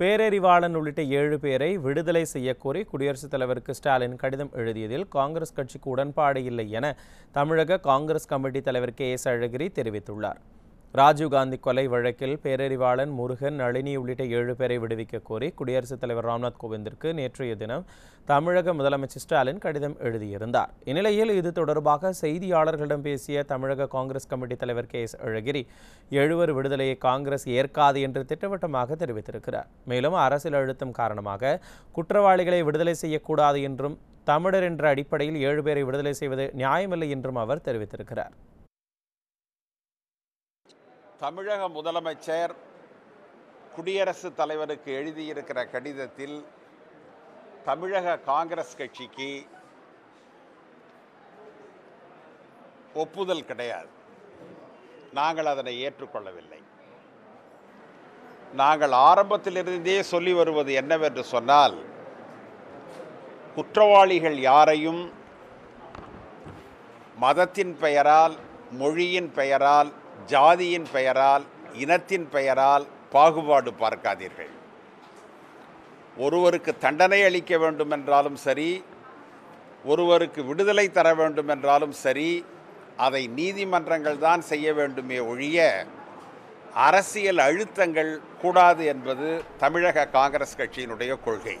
பேரறிவாளன் உள்ளிட்ட ஏழு பேரை விடுதலை செய்யக்கோரி குடியரசுத் தலைவருக்கு ஸ்டாலின் கடிதம் எழுதியதில் காங்கிரஸ் கட்சிக்கு உடன்பாடு இல்லை என தமிழக காங்கிரஸ் கமிட்டி தலைவர் கே எஸ் அழகிரி தெரிவித்துள்ளார் ராஜீவ்காந்தி கொலை வழக்கில் பேரறிவாளன் முருகன் நளினி உள்ளிட்ட ஏழு பேரை விடுவிக்க கோரி குடியரசுத் தலைவர் ராம்நாத் கோவிந்திற்கு நேற்றைய தினம் தமிழக முதலமைச்சர் ஸ்டாலின் கடிதம் எழுதியிருந்தார் இந்நிலையில் இது தொடர்பாக செய்தியாளர்களிடம் பேசிய தமிழக காங்கிரஸ் கமிட்டி தலைவர் கே எஸ் அழகிரி எழுவர் விடுதலையை காங்கிரஸ் ஏற்காது என்று திட்டவட்டமாக தெரிவித்திருக்கிறார் மேலும் அரசியல் அழுத்தம் காரணமாக குற்றவாளிகளை விடுதலை செய்யக்கூடாது என்றும் தமிழர் என்ற அடிப்படையில் ஏழு பேரை விடுதலை செய்வது நியாயமில்லை என்றும் அவர் தெரிவித்திருக்கிறார் தமிழக முதலமைச்சர் குடியரசுத் தலைவருக்கு எழுதியிருக்கிற கடிதத்தில் தமிழக காங்கிரஸ் கட்சிக்கு ஒப்புதல் கிடையாது நாங்கள் அதனை ஏற்றுக்கொள்ளவில்லை நாங்கள் ஆரம்பத்திலிருந்தே சொல்லி வருவது என்னவென்று சொன்னால் குற்றவாளிகள் யாரையும் மதத்தின் பெயரால் மொழியின் பெயரால் ஜாதியின் பெயரால் இனத்தின் பெயரால் பாகுபாடு பார்க்காதீர்கள் ஒருவருக்கு தண்டனை அளிக்க வேண்டும் என்றாலும் சரி ஒருவருக்கு விடுதலை தர வேண்டும் என்றாலும் சரி அதை நீதிமன்றங்கள் தான் செய்ய வேண்டுமே ஒழிய அரசியல் அழுத்தங்கள் கூடாது என்பது தமிழக காங்கிரஸ் கட்சியினுடைய கொள்கை